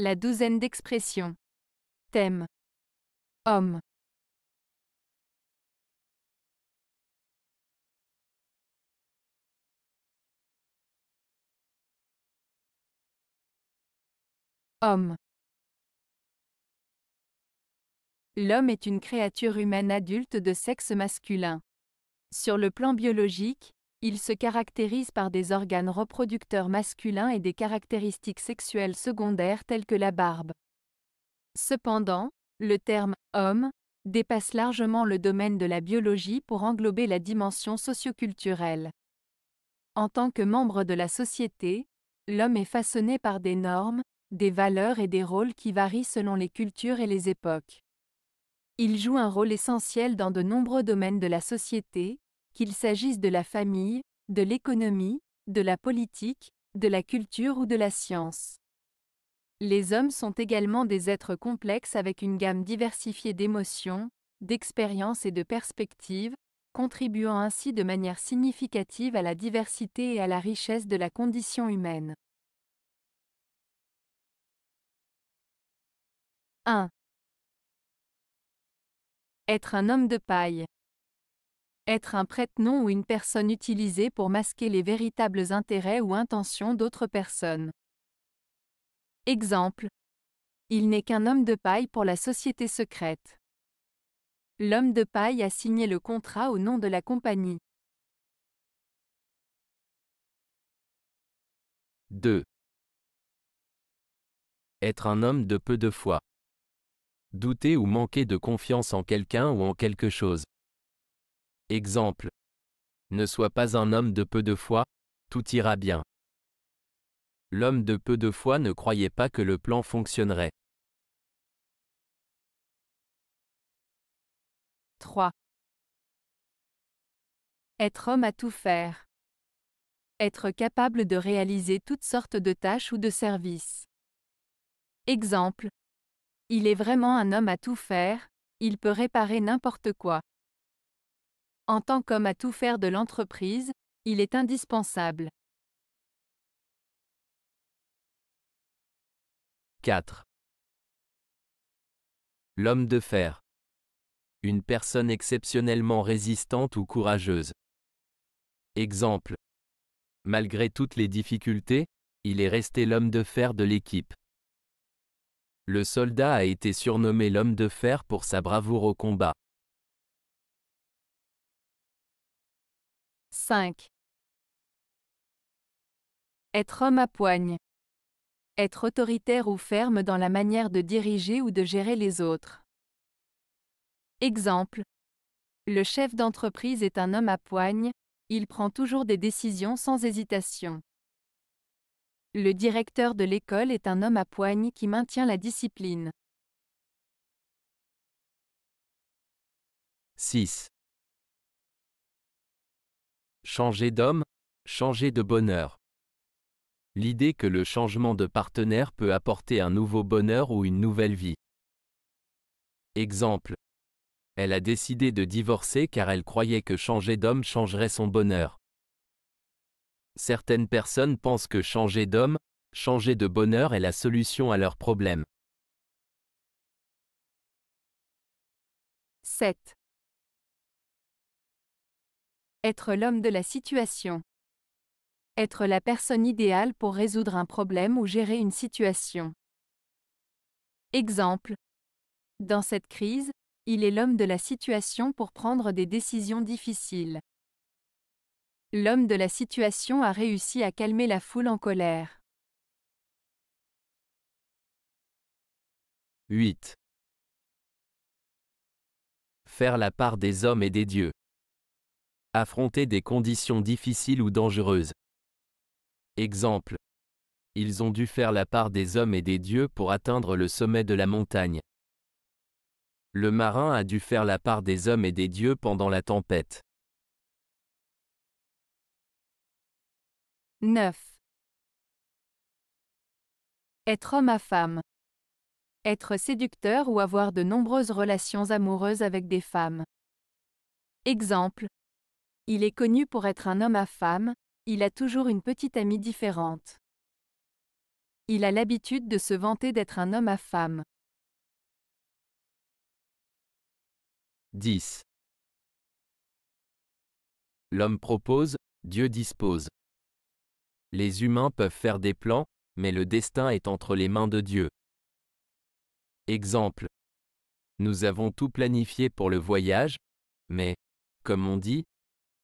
La douzaine d'expressions. Thème. Homme. Homme. L'homme est une créature humaine adulte de sexe masculin. Sur le plan biologique, il se caractérise par des organes reproducteurs masculins et des caractéristiques sexuelles secondaires telles que la barbe. Cependant, le terme homme dépasse largement le domaine de la biologie pour englober la dimension socioculturelle. En tant que membre de la société, l'homme est façonné par des normes, des valeurs et des rôles qui varient selon les cultures et les époques. Il joue un rôle essentiel dans de nombreux domaines de la société, qu'il s'agisse de la famille, de l'économie, de la politique, de la culture ou de la science. Les hommes sont également des êtres complexes avec une gamme diversifiée d'émotions, d'expériences et de perspectives, contribuant ainsi de manière significative à la diversité et à la richesse de la condition humaine. 1. Être un homme de paille être un prête-nom ou une personne utilisée pour masquer les véritables intérêts ou intentions d'autres personnes. Exemple. Il n'est qu'un homme de paille pour la société secrète. L'homme de paille a signé le contrat au nom de la compagnie. 2. Être un homme de peu de foi. Douter ou manquer de confiance en quelqu'un ou en quelque chose. Exemple. Ne sois pas un homme de peu de foi, tout ira bien. L'homme de peu de foi ne croyait pas que le plan fonctionnerait. 3. Être homme à tout faire. Être capable de réaliser toutes sortes de tâches ou de services. Exemple. Il est vraiment un homme à tout faire, il peut réparer n'importe quoi. En tant qu'homme à tout faire de l'entreprise, il est indispensable. 4. L'homme de fer. Une personne exceptionnellement résistante ou courageuse. Exemple. Malgré toutes les difficultés, il est resté l'homme de fer de l'équipe. Le soldat a été surnommé l'homme de fer pour sa bravoure au combat. 5. Être homme à poigne. Être autoritaire ou ferme dans la manière de diriger ou de gérer les autres. Exemple. Le chef d'entreprise est un homme à poigne, il prend toujours des décisions sans hésitation. Le directeur de l'école est un homme à poigne qui maintient la discipline. 6. Changer d'homme, changer de bonheur. L'idée que le changement de partenaire peut apporter un nouveau bonheur ou une nouvelle vie. Exemple. Elle a décidé de divorcer car elle croyait que changer d'homme changerait son bonheur. Certaines personnes pensent que changer d'homme, changer de bonheur est la solution à leurs problèmes. 7. Être l'homme de la situation. Être la personne idéale pour résoudre un problème ou gérer une situation. Exemple. Dans cette crise, il est l'homme de la situation pour prendre des décisions difficiles. L'homme de la situation a réussi à calmer la foule en colère. 8. Faire la part des hommes et des dieux affronter des conditions difficiles ou dangereuses. Exemple. Ils ont dû faire la part des hommes et des dieux pour atteindre le sommet de la montagne. Le marin a dû faire la part des hommes et des dieux pendant la tempête. 9. Être homme à femme. Être séducteur ou avoir de nombreuses relations amoureuses avec des femmes. Exemple. Il est connu pour être un homme à femme, il a toujours une petite amie différente. Il a l'habitude de se vanter d'être un homme à femme. 10. L'homme propose, Dieu dispose. Les humains peuvent faire des plans, mais le destin est entre les mains de Dieu. Exemple. Nous avons tout planifié pour le voyage, mais, comme on dit,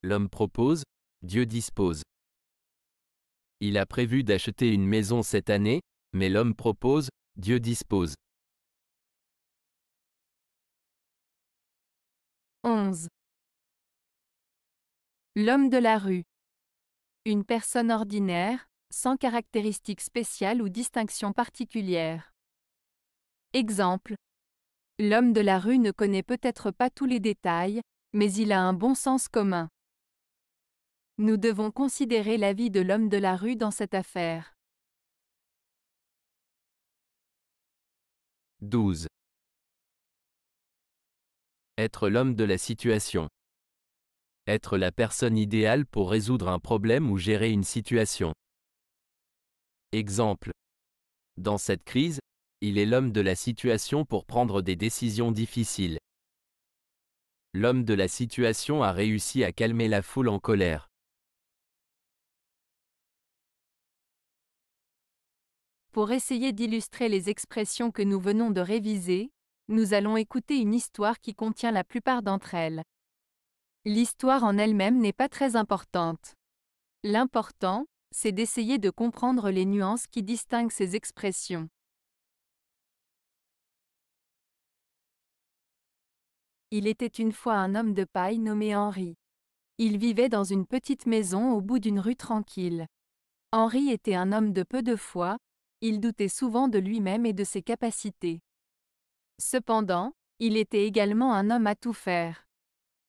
L'homme propose, Dieu dispose. Il a prévu d'acheter une maison cette année, mais l'homme propose, Dieu dispose. 11. L'homme de la rue. Une personne ordinaire, sans caractéristiques spéciales ou distinctions particulières. Exemple. L'homme de la rue ne connaît peut-être pas tous les détails, mais il a un bon sens commun. Nous devons considérer l'avis de l'homme de la rue dans cette affaire. 12. Être l'homme de la situation. Être la personne idéale pour résoudre un problème ou gérer une situation. Exemple. Dans cette crise, il est l'homme de la situation pour prendre des décisions difficiles. L'homme de la situation a réussi à calmer la foule en colère. Pour essayer d'illustrer les expressions que nous venons de réviser, nous allons écouter une histoire qui contient la plupart d'entre elles. L'histoire en elle-même n'est pas très importante. L'important, c'est d'essayer de comprendre les nuances qui distinguent ces expressions. Il était une fois un homme de paille nommé Henri. Il vivait dans une petite maison au bout d'une rue tranquille. Henri était un homme de peu de foi, il doutait souvent de lui-même et de ses capacités. Cependant, il était également un homme à tout faire.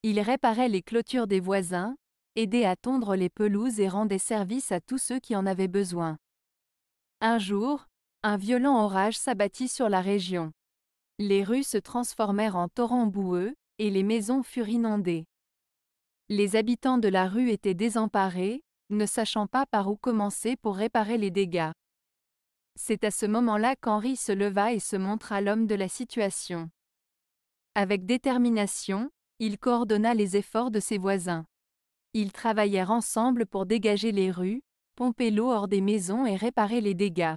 Il réparait les clôtures des voisins, aidait à tondre les pelouses et rendait service à tous ceux qui en avaient besoin. Un jour, un violent orage s'abattit sur la région. Les rues se transformèrent en torrents boueux, et les maisons furent inondées. Les habitants de la rue étaient désemparés, ne sachant pas par où commencer pour réparer les dégâts. C'est à ce moment-là qu'Henri se leva et se montra l'homme de la situation. Avec détermination, il coordonna les efforts de ses voisins. Ils travaillèrent ensemble pour dégager les rues, pomper l'eau hors des maisons et réparer les dégâts.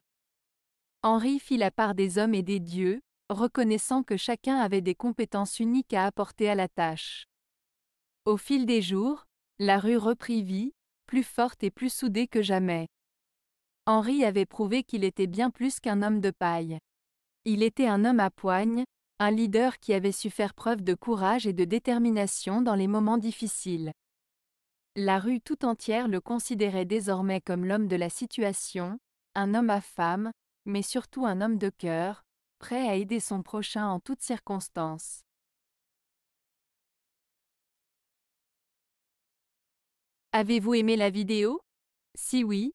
Henri fit la part des hommes et des dieux, reconnaissant que chacun avait des compétences uniques à apporter à la tâche. Au fil des jours, la rue reprit vie, plus forte et plus soudée que jamais. Henri avait prouvé qu'il était bien plus qu'un homme de paille. Il était un homme à poigne, un leader qui avait su faire preuve de courage et de détermination dans les moments difficiles. La rue tout entière le considérait désormais comme l'homme de la situation, un homme à femme, mais surtout un homme de cœur, prêt à aider son prochain en toutes circonstances. Avez-vous aimé la vidéo Si oui,